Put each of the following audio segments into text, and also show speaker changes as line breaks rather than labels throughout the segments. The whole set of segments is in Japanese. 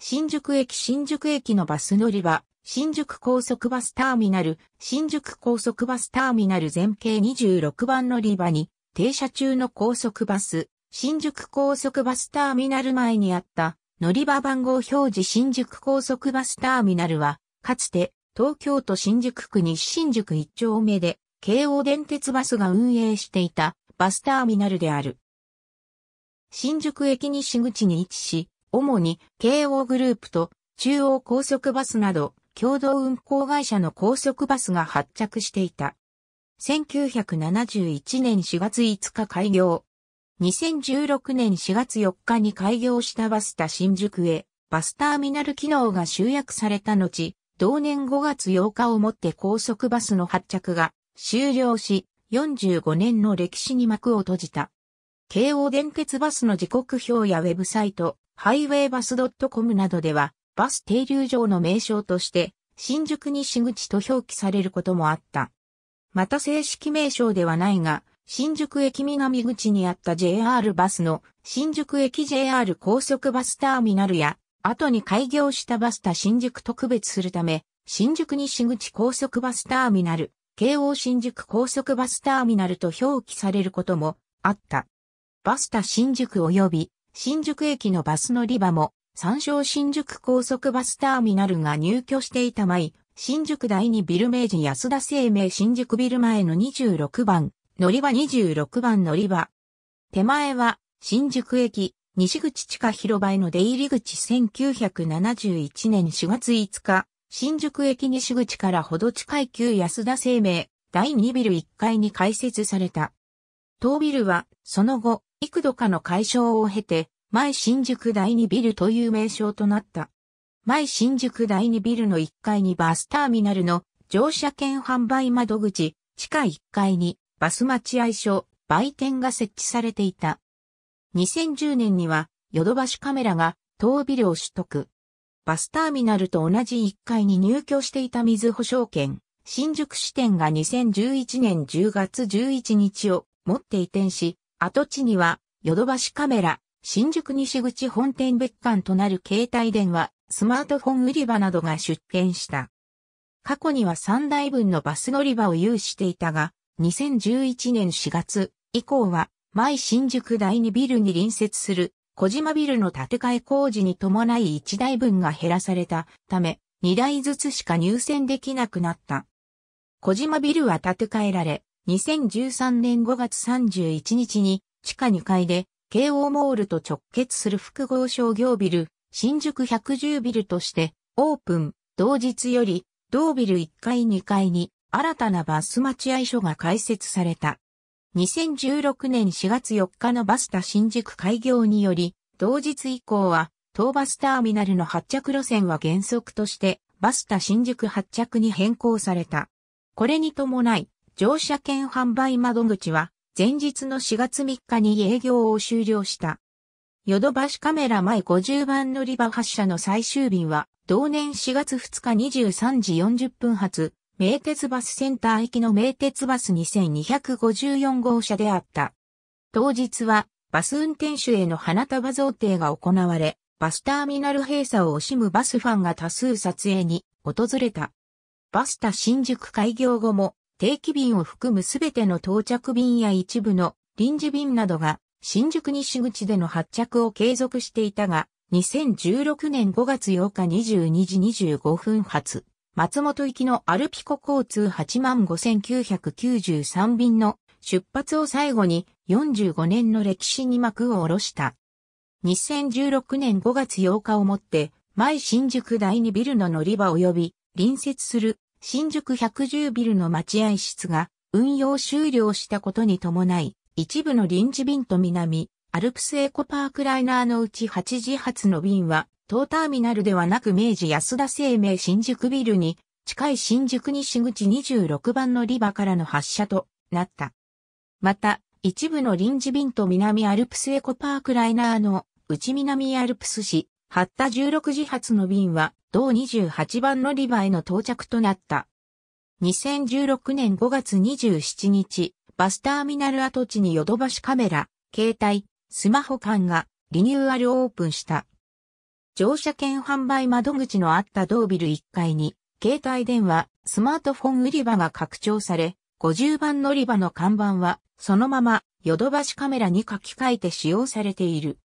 新宿駅新宿駅のバス乗り場、新宿高速バスターミナル、新宿高速バスターミナル全景26番乗り場に、停車中の高速バス、新宿高速バスターミナル前にあった、乗り場番号表示新宿高速バスターミナルは、かつて、東京都新宿区西新宿一丁目で、京王電鉄バスが運営していた、バスターミナルである。新宿駅西口に位置し、主に京王グループと中央高速バスなど共同運行会社の高速バスが発着していた。1971年4月5日開業。2016年4月4日に開業したバスタ新宿へバスターミナル機能が集約された後、同年5月8日をもって高速バスの発着が終了し、45年の歴史に幕を閉じた。京王電鉄バスの時刻表やウェブサイト、ハイウェイバス .com などでは、バス停留場の名称として、新宿西口と表記されることもあった。また正式名称ではないが、新宿駅南口にあった JR バスの新宿駅 JR 高速バスターミナルや、後に開業したバスタ新宿特別するため、新宿西口高速バスターミナル、京王新宿高速バスターミナルと表記されることもあった。バスタ新宿及び新宿駅のバス乗り場も、山椒新宿高速バスターミナルが入居していた前、新宿第2ビル名人安田生命新宿ビル前の26番、乗り場26番乗り場。手前は、新宿駅、西口地下広場への出入り口1971年4月5日、新宿駅西口からほど近い旧安田生命、第2ビル1階に開設された。当ビルは、その後、幾度かの解消を経て、前新宿第二ビルという名称となった。前新宿第二ビルの1階にバスターミナルの乗車券販売窓口、地下1階にバス待合所、売店が設置されていた。2010年にはヨドバシカメラが当ビルを取得。バスターミナルと同じ1階に入居していた水保証券、新宿支店が2011年10月11日をもって移転し、跡地には、ヨドバシカメラ、新宿西口本店別館となる携帯電話、スマートフォン売り場などが出店した。過去には3台分のバス乗り場を有していたが、2011年4月以降は、前新宿第2ビルに隣接する小島ビルの建て替え工事に伴い1台分が減らされたため、2台ずつしか入線できなくなった。小島ビルは建て替えられ、2013年5月31日に地下2階で京王モールと直結する複合商業ビル新宿110ビルとしてオープン。同日より同ビル1階2階に新たなバス待合所が開設された。2016年4月4日のバスタ新宿開業により、同日以降は、東バスターミナルの発着路線は原則として、バスタ新宿発着に変更された。これに伴い、乗車券販売窓口は前日の4月3日に営業を終了した。ヨドバシカメラ前50番乗り場発車の最終便は同年4月2日23時40分発、名鉄バスセンター行きの名鉄バス2254号車であった。当日はバス運転手への花束贈呈が行われ、バスターミナル閉鎖を惜しむバスファンが多数撮影に訪れた。バスタ新宿開業後も定期便を含むすべての到着便や一部の臨時便などが新宿西口での発着を継続していたが、2016年5月8日22時25分発、松本行きのアルピコ交通85,993便の出発を最後に45年の歴史に幕を下ろした。2016年5月8日をもって、前新宿第2ビルの乗り場及び隣接する新宿110ビルの待合室が運用終了したことに伴い、一部の臨時便と南、アルプスエコパークライナーのうち8時発の便は、当ターミナルではなく明治安田生命新宿ビルに、近い新宿西口26番のリバからの発車となった。また、一部の臨時便と南アルプスエコパークライナーの内南アルプス市発った16時発の便は、同28番乗り場への到着となった。2016年5月27日、バスターミナル跡地にヨドバシカメラ、携帯、スマホ館がリニューアルオープンした。乗車券販売窓口のあった同ビル1階に、携帯電話、スマートフォン売り場が拡張され、50番乗り場の看板は、そのまま、ヨドバシカメラに書き換えて使用されている。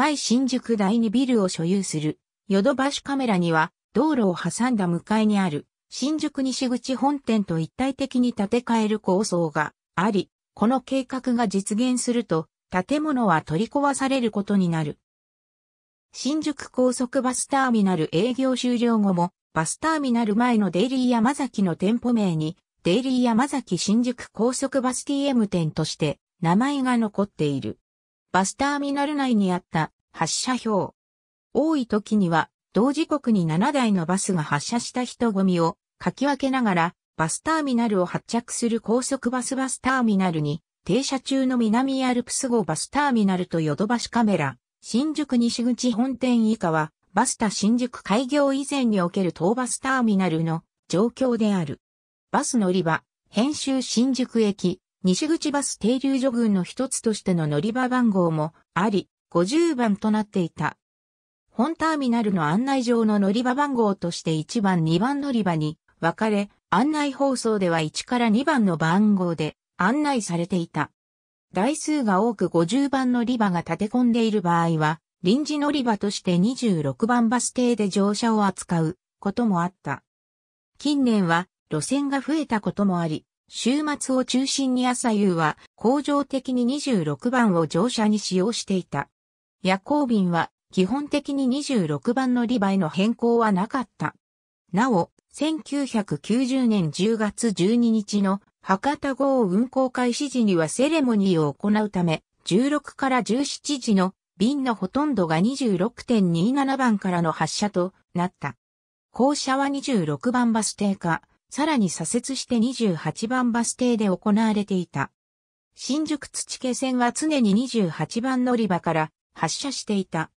前新宿第2ビルを所有する、ヨドバシカメラには、道路を挟んだ向かいにある、新宿西口本店と一体的に建て替える構想があり、この計画が実現すると、建物は取り壊されることになる。新宿高速バスターミナル営業終了後も、バスターミナル前のデイリー山崎の店舗名に、デイリー山崎新宿高速バス TM 店として名前が残っている。バスターミナル内にあった発射表。多い時には同時刻に7台のバスが発車した人混みをかき分けながらバスターミナルを発着する高速バスバスターミナルに停車中の南アルプス号バスターミナルとヨドバシカメラ、新宿西口本店以下はバスタ新宿開業以前における東バスターミナルの状況である。バス乗り場、編集新宿駅、西口バス停留所群の一つとしての乗り場番号もあり、50番となっていた。本ターミナルの案内上の乗り場番号として1番2番乗り場に分かれ、案内放送では1から2番の番号で案内されていた。台数が多く50番乗り場が立て込んでいる場合は、臨時乗り場として26番バス停で乗車を扱うこともあった。近年は路線が増えたこともあり、週末を中心に朝夕は、工場的に26番を乗車に使用していた。夜行便は、基本的に26番のり場への変更はなかった。なお、1990年10月12日の博多号運行開始時にはセレモニーを行うため、16から17時の便のほとんどが26.27番からの発車となった。校舎は26番バス停か、さらに左折して28番バス停で行われていた。新宿土家線は常に28番乗り場から発車していた。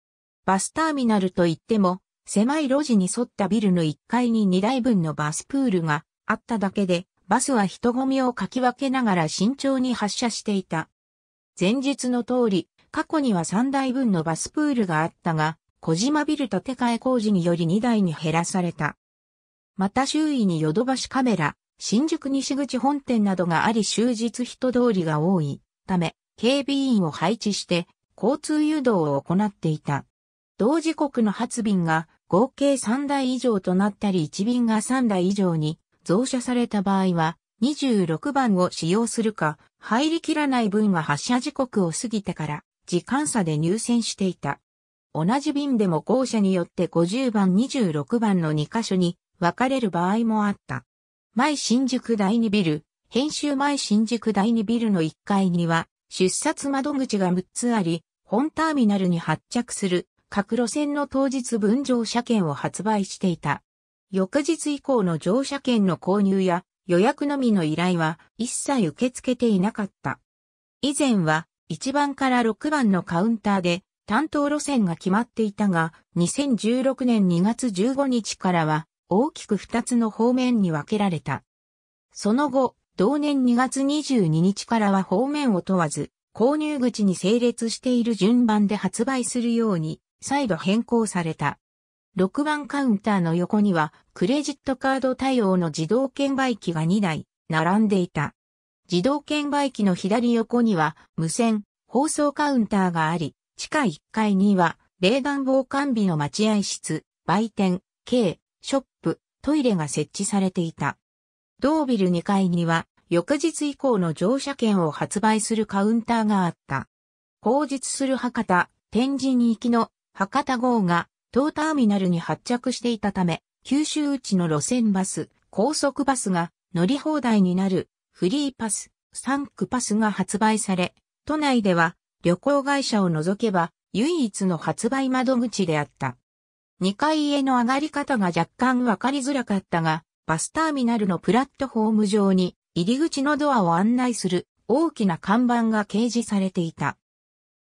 バスターミナルといっても、狭い路地に沿ったビルの1階に2台分のバスプールがあっただけで、バスは人混みをかき分けながら慎重に発車していた。前日の通り、過去には3台分のバスプールがあったが、小島ビル建て替え工事により2台に減らされた。また周囲にヨドバシカメラ、新宿西口本店などがあり終日人通りが多いため、警備員を配置して交通誘導を行っていた。同時刻の発便が合計3台以上となったり1便が3台以上に増車された場合は26番を使用するか入りきらない分は発車時刻を過ぎてから時間差で入線していた。同じ便でも校舎によって50番26番の2箇所に別れる場合もあった。前新宿第2ビル、編集前新宿第2ビルの1階には、出札窓口が6つあり、本ターミナルに発着する各路線の当日分乗車券を発売していた。翌日以降の乗車券の購入や予約のみの依頼は一切受け付けていなかった。以前は1番から6番のカウンターで担当路線が決まっていたが、2016年2月15日からは大きく2つの方面に分けられた。その後、同年2月22日からは方面を問わず、購入口に整列している順番で発売するように、再度変更された。6番カウンターの横には、クレジットカード対応の自動券売機が2台、並んでいた。自動券売機の左横には、無線、放送カウンターがあり、地下1階には、冷暖房完備の待合室、売店、軽ショットイレが設置されていた。同ビル2階には、翌日以降の乗車券を発売するカウンターがあった。後日する博多、天神行きの博多号が東ターミナルに発着していたため、九州内の路線バス、高速バスが乗り放題になるフリーパス、サンクパスが発売され、都内では旅行会社を除けば唯一の発売窓口であった。2階への上がり方が若干わかりづらかったが、バスターミナルのプラットフォーム上に入り口のドアを案内する大きな看板が掲示されていた。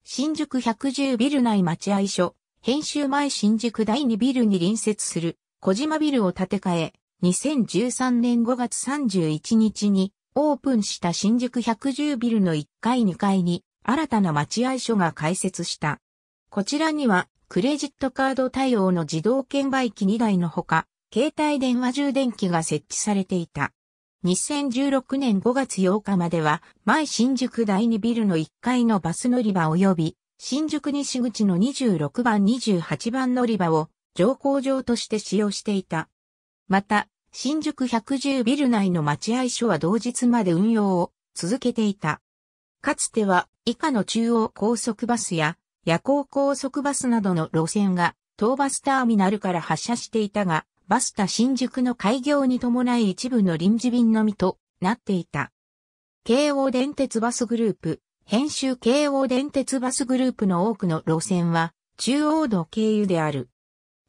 新宿110ビル内待合所、編集前新宿第2ビルに隣接する小島ビルを建て替え、2013年5月31日にオープンした新宿110ビルの1階2階に新たな待合所が開設した。こちらにはクレジットカード対応の自動券売機2台のほか、携帯電話充電器が設置されていた。2016年5月8日までは、前新宿第2ビルの1階のバス乗り場及び、新宿西口の26番28番乗り場を乗降場として使用していた。また、新宿110ビル内の待合所は同日まで運用を続けていた。かつては以下の中央高速バスや夜行高速バスなどの路線が、東バスターミナルから発車していたが、バスタ新宿の開業に伴い一部の臨時便のみとなっていた。京王電鉄バスグループ、編集京王電鉄バスグループの多くの路線は、中央道経由である。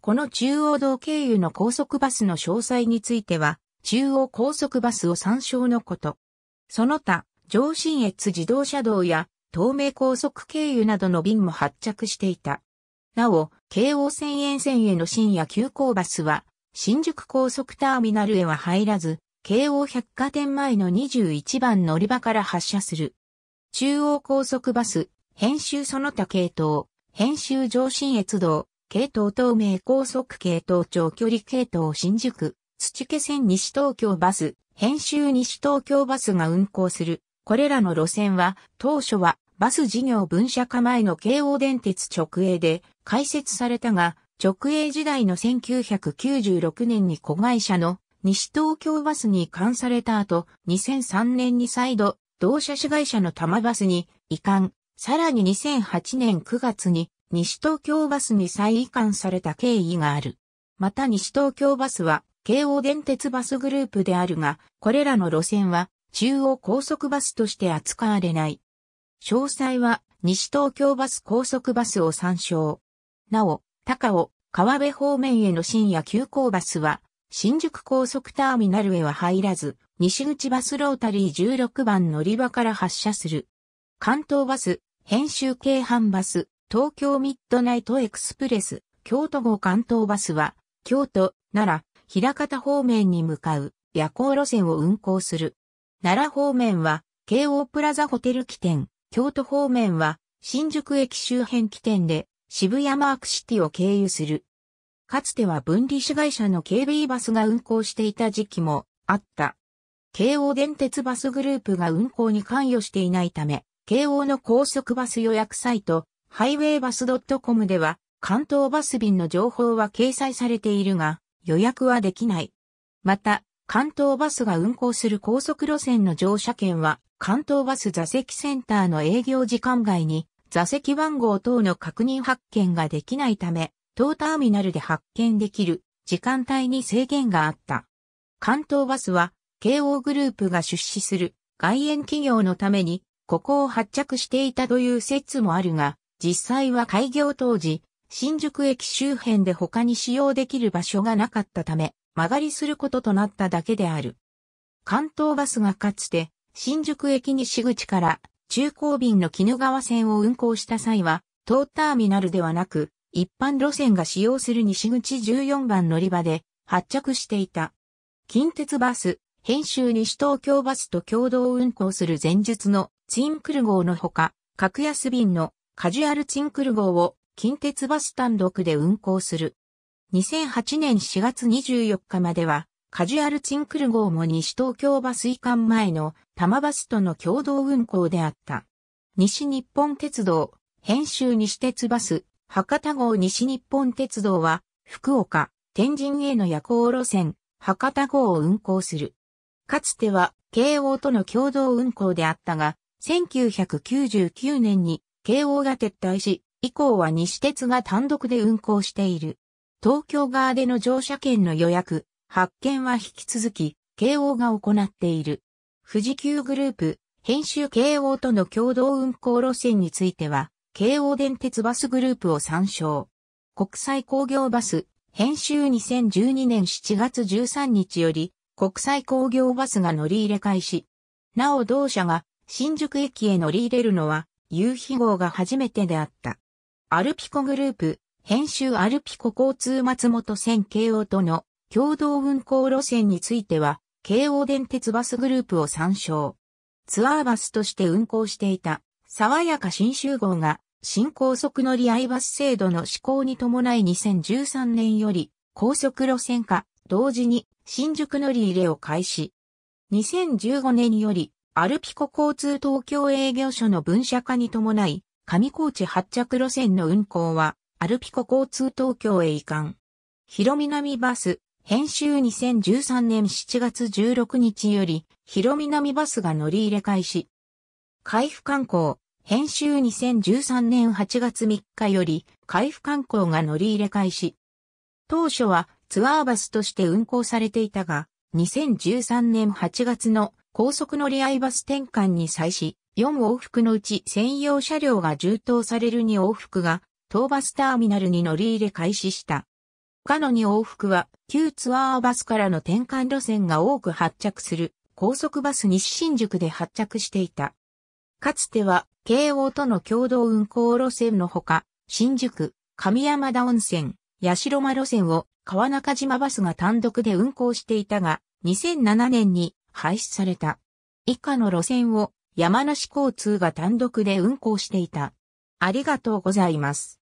この中央道経由の高速バスの詳細については、中央高速バスを参照のこと。その他、上信越自動車道や東名高速経由などの便も発着していた。なお、京王線沿線への深夜急行バスは、新宿高速ターミナルへは入らず、京王百貨店前の21番乗り場から発車する。中央高速バス、編集その他系統、編集上信越道、系統東名高速系統長距離系統新宿、土気線西東京バス、編集西東京バスが運行する。これらの路線は当初はバス事業分社化前の京王電鉄直営で開設されたが、直営時代の1996年に子会社の西東京バスに移管された後、2003年に再度、同社市会社の多摩バスに移管、さらに2008年9月に西東京バスに再移管された経緯がある。また西東京バスは、京王電鉄バスグループであるが、これらの路線は中央高速バスとして扱われない。詳細は西東京バス高速バスを参照。なお、高尾、川辺方面への深夜急行バスは、新宿高速ターミナルへは入らず、西口バスロータリー16番乗り場から発車する。関東バス、編集京阪バス、東京ミッドナイトエクスプレス、京都号関東バスは、京都、奈良、平方方面に向かう夜行路線を運行する。奈良方面は、京王プラザホテル起点、京都方面は、新宿駅周辺起点で、渋谷マークシティを経由する。かつては分離市会社の KB バスが運行していた時期もあった。京王電鉄バスグループが運行に関与していないため、京王の高速バス予約サイト、ハイウェイバス .com では、関東バス便の情報は掲載されているが、予約はできない。また、関東バスが運行する高速路線の乗車券は、関東バス座席センターの営業時間外に、座席番号等の確認発見ができないため、当ターミナルで発見できる時間帯に制限があった。関東バスは、慶応グループが出資する外縁企業のために、ここを発着していたという説もあるが、実際は開業当時、新宿駅周辺で他に使用できる場所がなかったため、曲がりすることとなっただけである。関東バスがかつて、新宿駅西口から中高便の絹川線を運行した際は、東ターミナルではなく、一般路線が使用する西口14番乗り場で発着していた。近鉄バス、編集西東京バスと共同運行する前述のツインクル号のほか、格安便のカジュアルツインクル号を近鉄バス単独で運行する。2008年4月24日までは、カジュアルチンクル号も西東京バス移管前の多摩バスとの共同運行であった。西日本鉄道、編集西鉄バス、博多号西日本鉄道は、福岡、天神への夜行路線、博多号を運行する。かつては、京王との共同運行であったが、1999年に京王が撤退し、以降は西鉄が単独で運行している。東京側での乗車券の予約、発券は引き続き、慶応が行っている。富士急グループ、編集慶応との共同運行路線については、京王電鉄バスグループを参照。国際工業バス、編集2012年7月13日より、国際工業バスが乗り入れ開始。なお同社が新宿駅へ乗り入れるのは、夕日号が初めてであった。アルピコグループ、編集アルピコ交通松本線京王との共同運行路線については、京王電鉄バスグループを参照。ツアーバスとして運行していた、爽やか新集合が、新高速乗り合いバス制度の施行に伴い2013年より、高速路線化、同時に新宿乗り入れを開始。2015年より、アルピコ交通東京営業所の分社化に伴い、上高地発着路線の運行は、アルピコ交通東京へ移管。広南バス、編集2013年7月16日より、広南バスが乗り入れ開始。海部観光、編集2013年8月3日より、海部観光が乗り入れ開始。当初はツアーバスとして運行されていたが、2013年8月の高速乗り合いバス転換に際し、4往復のうち専用車両が充当される2往復が東バスターミナルに乗り入れ開始した。かのに往復は旧ツアーバスからの転換路線が多く発着する高速バス西新宿で発着していた。かつては京王との共同運行路線のほか、新宿、上山田温泉、八代間路線を川中島バスが単独で運行していたが、2007年に廃止された。以下の路線を山梨交通が単独で運行していた。ありがとうございます。